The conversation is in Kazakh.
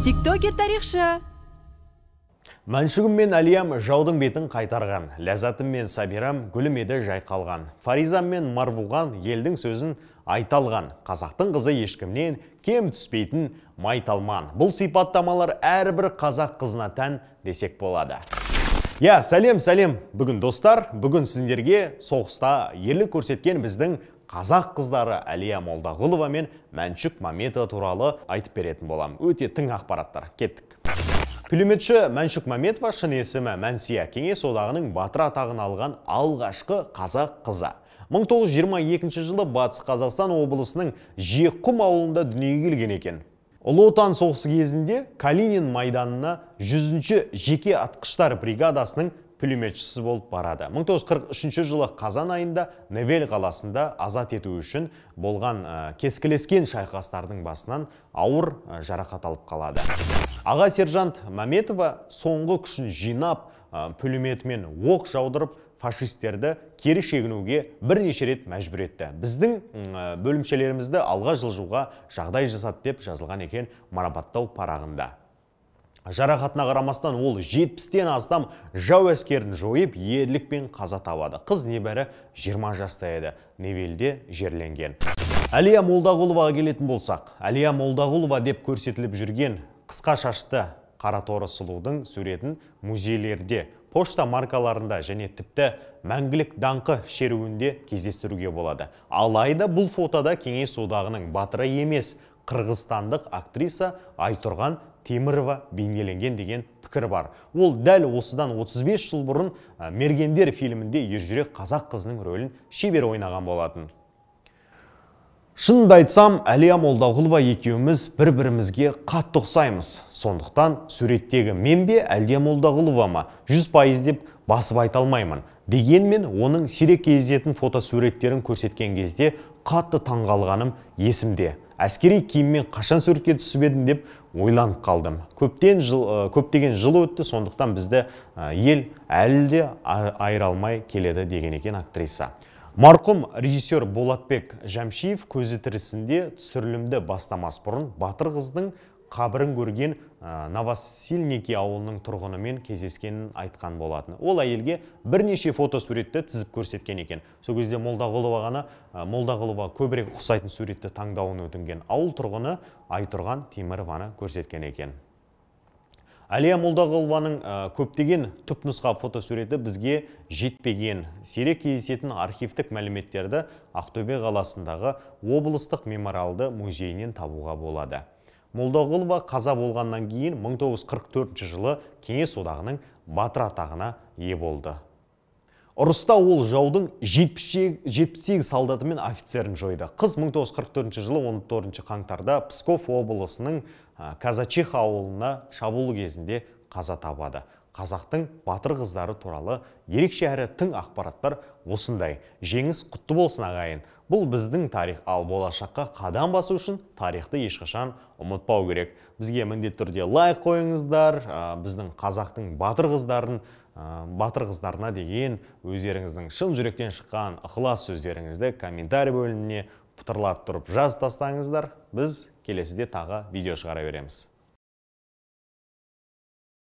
тиктокер тарихшы мәншүгім мен әлиям жаудың бетін қайтарған ләззатым мен сабирам гүлім еді жайқалған фаризам мен марвуған елдің сөзін айталған, қазақтың қызы ешкімнен кем түспейтін майталман бұл сипаттамалар әрбір қазақ қызына тән десек болады иә сәлем сәлем бүгін достар бүгін сіздерге соғыста ерлік көрсеткен біздің қазақ қыздары әлия молдағұлова мен мәншүк мәметова туралы айтып беретін боламын өте тың ақпараттар кеттік пулеметші мәншүк мәметова шын есімі мәнсия кеңес одағының батыр атағын алған алғашқы қазақ қызы 1922 жылы батыс қазақстан облысының жиекқұм ауылында дүниеге келген екен ұлы отан соғысы кезінде калинин майданына жүзінші жеке атқыштар бригадасының пулеметшісі болып барады 1943 жылы қазан айында невель қаласында азат ету үшін болған кескілескен шайқастардың басынан ауыр жарақат алып қалады аға сержант Маметова соңғы күшін жинап ә, оқ жаудырып фашистерді кері шегінуге бірнеше рет мәжбүр етті біздің бөлімшелерімізді алға жылжуға жағдай жасады деп жазылған екен марапаттау парағында жарақатына қарамастан ол жетпістен астам жау әскерін жойып ерлікпен қаза табады қыз небәрі 20 жаста еді невелде жерленген әлия молдағұловаға келетін болсақ әлия молдағұлова деп көрсетіліп жүрген қысқа шашты қараторы сұлудың суретін музейлерде пошта маркаларында және тіпті мәңгілік даңқы шеруінде кездестіруге болады алайда бұл фотода кеңес одағының батыры емес қырғызстандық актриса айтұрған темірова бейнеленген деген пікір бар ол дәл осыдан 35 жыл бұрын мергендер фильмінде ержүрек қазақ қызының рөлін шебер ойнаған болатын шынымды айтсам әлия молдағұлова екеуміз бір бірімізге қатты ұқсаймыз сондықтан суреттегі мен бе әлия молдағұлова ма жүз пайыз деп басып айта алмаймын дегенмен оның сирек кездесетін фотосуреттерін көрсеткен кезде қатты таңғалғаным есімде әскери киіммен қашан суретке түсіп едім деп ойланып қалдым көптен жыл, көптеген жыл өтті сондықтан бізді ел әлі де айыра келеді деген екен актриса Марқұм режиссер Болатбек Жамшиев көзі тірісінде түсірілімді бастамас бұрын батыр қыздың қабірін көрген ә, новосильники ауылының тұрғынымен кездескенін айтқан болатын ол әйелге бірнеше фотосуретті тізіп көрсеткен екен сол кезде молдағұлова ғана көбірек ұқсайтын суретті таңдауын өтінген ауыл тұрғыны айтұрған темірованы көрсеткен екен әлия молдағұлованың көптеген түпнұсқа фотосуреті бізге жетпеген сирек кездесетін архивтік мәліметтерді ақтөбе қаласындағы облыстық мемориалды музейінен табуға болады молдағұлова қаза болғаннан кейін 1944 жылы кеңес одағының батыр атағына ие болды ұрыста ол жаудың 78 солдаты мен офицерін жойды қыз 1944 жылы 14 қаңтарда псков облысының казачиха ауылына шабуыл кезінде қаза табады қазақтың батыр қыздары туралы ерекше әрі тың ақпараттар осындай жеңіс құтты болсын ағайын бұл біздің тарих ал болашаққа қадам басу үшін тарихты ешқашан ұмытпау керек бізге міндетті түрде лайк қойыңыздар біздің қазақтың батыр қыздарын ә, батыр қыздарына деген өздеріңіздің шын жүректен шыққан ықылас сөздеріңізді комментарий бөліміне пытырлатып тұрып жазып тастаңыздар біз келесіде тағы видео шығара береміз